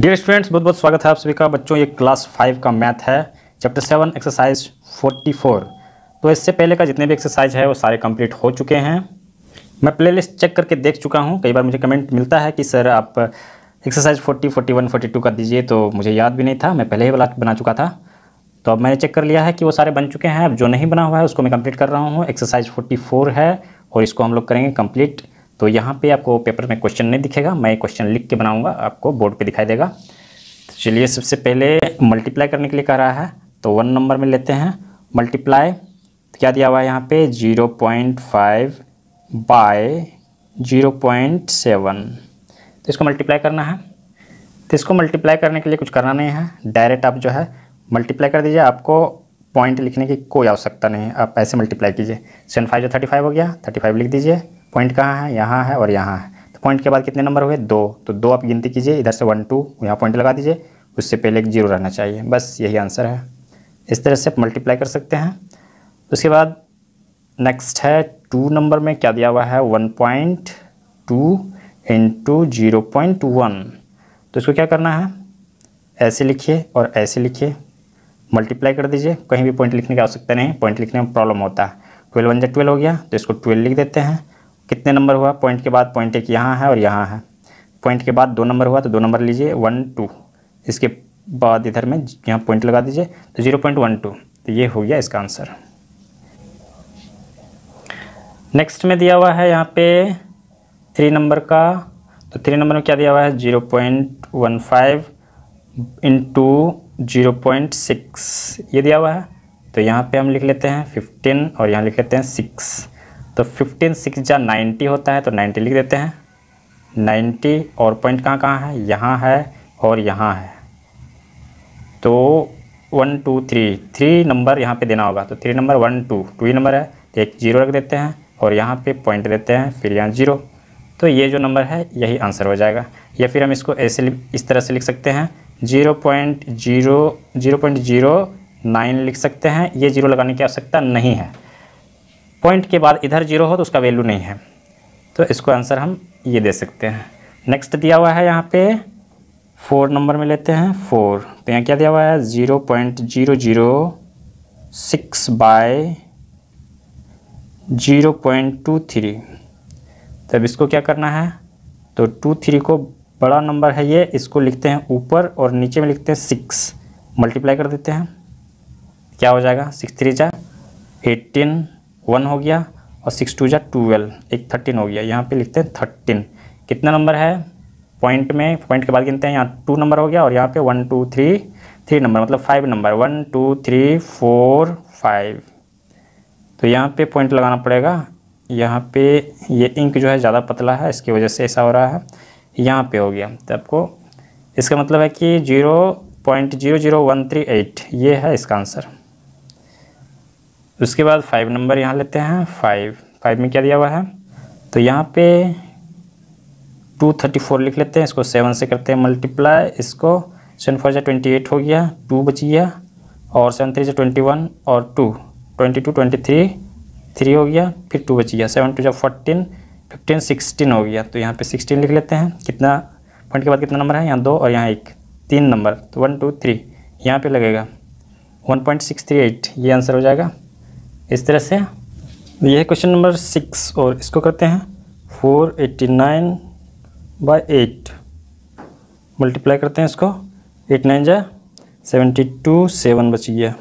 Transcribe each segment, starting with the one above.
dear students बहुत बहुत स्वागत है आप सभी का बच्चों ये क्लास फाइव का मैथ है chapter seven exercise forty four तो इससे पहले का जितने भी एक्सरसाइज है वो सारे कंप्लीट हो चुके हैं मैं प्लेलिस्ट चेक करके देख चुका हूँ कई बार मुझे कमेंट मिलता है कि सर आप exercise forty forty one forty two कर दीजिए तो मुझे याद भी नहीं था मैं पहले ही बना चुका था तो अब मैंने चेक कर लिया है कि वो सारे बन चुके हैं अब जो नहीं बना हुआ है उसको मैं कंप्लीट कर रहा हूँ एक्सरसाइज फोर्टी फोर है और इसको हम लोग करेंगे कम्प्लीट तो यहाँ पे आपको पेपर में क्वेश्चन नहीं दिखेगा मैं क्वेश्चन लिख के बनाऊँगा आपको बोर्ड पर दिखाई देगा तो चलिए सबसे पहले मल्टीप्लाई करने के लिए कह रहा है तो वन नंबर में लेते हैं मल्टीप्लाई तो क्या दिया हुआ है यहाँ पे zero point five by zero point seven तो इसको मल्टीप्लाई करना है तो इसको मल्टीप्लाई करने के लिए कुछ करना नहीं है डायरेक्ट आप जो है मल्टीप्लाई कर दीजिए आपको पॉइंट लिखने की कोई आवश्यकता नहीं है आप ऐसे मल्टीप्लाई कीजिए सेवन फाइव जो थर्टी फाइव हो गया थर्टी फाइव लिख दीजिए पॉइंट कहाँ है यहाँ है और यहाँ है तो पॉइंट के बाद कितने नंबर हुए दो तो दो आप गिनती कीजिए इधर से वन टू यहाँ पॉइंट लगा दीजिए उससे पहले एक जीरो रहना चाहिए बस यही आंसर है इस तरह से आप मल्टीप्लाई कर सकते हैं उसके बाद नेक्स्ट है टू नंबर में क्या दिया हुआ है one point two into zero point one तो इसको क्या करना है ऐसे लिखिए और ऐसे लिखिए मल्टीप्लाई कर दीजिए कहीं भी पॉइंट लिखने की आवश्यकता नहीं पॉइंट लिखने में प्रॉब्लम होता है ट्वेल्व वन जै ट्वेल्व हो गया तो इसको ट्वेल्व लिख देते हैं कितने नंबर हुआ पॉइंट के बाद पॉइंट एक यहाँ है और यहाँ है पॉइंट के बाद दो नंबर हुआ तो दो नंबर लीजिए वन टू इसके बाद इधर में यहाँ पॉइंट लगा दीजिए तो ज़ीरो पॉइंट वन टू तो ये हो गया इसका आंसर नेक्स्ट में दिया हुआ है यहाँ पे थ्री नंबर का तो थ्री नंबर में क्या दिया हुआ है zero point one five into zero point six ये दिया हुआ है तो यहाँ पे हम लिख लेते हैं फिफ्टीन और यहाँ लिख लेते हैं सिक्स तो फिफ्टीन सिक्स जा नाइन्टी होता है तो नाइन्टी लिख देते हैं नाइन्टी और पॉइंट कहाँ कहाँ है यहाँ है और यहाँ है तो one two three three number यहाँ पे देना होगा तो three number one two two ही नंबर है तो एक जीरो रख देते हैं और यहाँ पे पॉइंट देते हैं फिर यहाँ जीरो तो ये जो नंबर है यही आंसर हो जाएगा या फिर हम इसको ऐसे इस तरह से लिख सकते हैं zero point zero zero point zero nine लिख सकते हैं ये जीरो लगाने की आवश्यकता नहीं है पॉइंट के बाद इधर जीरो हो तो उसका वैल्यू नहीं है तो इसको आंसर हम ये दे सकते हैं नेक्स्ट दिया हुआ है यहाँ पे फोर नंबर में लेते हैं फोर तो यहाँ क्या दिया हुआ है zero point zero zero six by zero point two three तब तो इसको क्या करना है तो टू थ्री को बड़ा नंबर है ये इसको लिखते हैं ऊपर और नीचे में लिखते हैं सिक्स मल्टीप्लाई कर देते हैं क्या हो जाएगा सिक्स थ्री जा एटीन वन हो गया और सिक्स टू जा ट्वेल्व एक थर्टीन हो गया यहाँ पे लिखते हैं थर्टीन कितना नंबर है पॉइंट में पॉइंट के बाद गिनते हैं यहाँ टू नंबर हो गया और यहाँ पे one two three three number मतलब five number one two three four five तो यहाँ पे पॉइंट लगाना पड़ेगा यहाँ पे ये इंक जो है ज़्यादा पतला है इसकी वजह से ऐसा हो रहा है यहाँ पे हो गया तो आपको इसका मतलब है कि zero point zero zero one three eight ये है इसका आंसर उसके बाद फाइव नंबर यहाँ लेते हैं फाइव फाइव में क्या दिया हुआ है तो यहाँ पे टू थर्टी फोर लिख लेते हैं इसको सेवन से करते हैं मल्टीप्लाई इसको सेवन फोर जो ट्वेंटी एट हो गया टू बच गया और सेवन थ्री जो ट्वेंटी वन और two twenty two twenty three three हो गया फिर टू बच गया सेवन टू जो फोर्टीन फिफ्टीन सिक्सटीन हो गया तो यहाँ पे सिक्सटीन लिख लेते हैं कितना पॉइंट के बाद कितना नंबर है यहाँ दो और यहाँ एक तीन नंबर तो वन टू थ्री यहाँ पर लगेगा one point six three eight ये आंसर हो जाएगा इस तरह से तो यह क्वेश्चन नंबर सिक्स और इसको करते हैं four eighty nine by eight multiply करते हैं इसको एट नाइन जाए सेवेंटी टू सेवन बच गया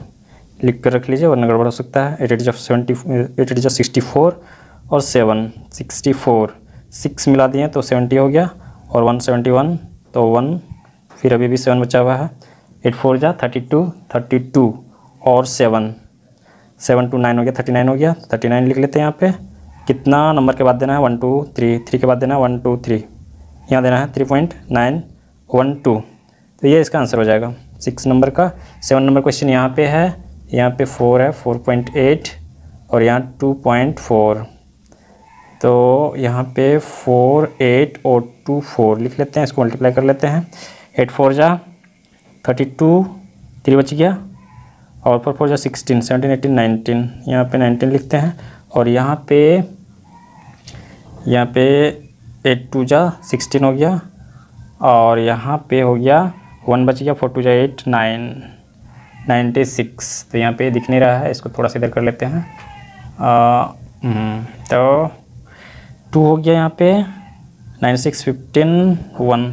लिख कर रख लीजिए वरना गड़बड़ हो सकता है एट एट जब सेवेंटी एट एट जब सिक्सटी फोर और सेवन सिक्सटी फोर सिक्स मिला दिए तो सेवेंटी हो गया और वन सेवेंटी वन तो वन फिर अभी भी सेवन बचा हुआ है एट फोर जा थर्टी टू थर्टी टू और सेवन सेवन टू नाइन हो गया थर्टी नाइन हो गया थर्टी नाइन लिख लेते हैं यहाँ पे कितना नंबर के बाद देना है वन टू थ्री थ्री के बाद देना है वन टू थ्री यहाँ देना है three point nine one two तो ये इसका आंसर हो जाएगा सिक्स नंबर का सेवन नंबर क्वेश्चन यहाँ पे है यहाँ पे फोर है फोर पॉइंट एट और यहाँ टू पॉइंट फोर तो यहाँ पे फोर एट और टू फोर लिख लेते हैं इसको मल्टीप्लाई कर लेते हैं एट फोर जा थर्टी टू थ्री बच गया और फोर फोर जो सिक्सटीन सेवनटीन एटीन नाइनटीन यहाँ पे नाइनटीन लिखते हैं और यहाँ पे यहाँ पे एट टू जा सिक्सटीन हो गया और यहाँ पे हो गया वन बच गया फोर टू जा एट नाइन नाइन्टी सिक्स तो यहाँ पे दिख नहीं रहा है इसको थोड़ा सा इधर कर लेते हैं आ, हम्म, तो टू हो गया यहाँ पे nine six fifteen one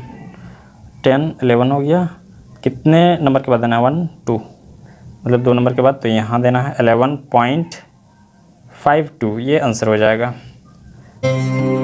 ten eleven हो गया कितने नंबर के बाद आना वन टू मतलब दो नंबर के बाद तो यहाँ देना है एलेवन पॉइंट फाइव टू ये आंसर हो जाएगा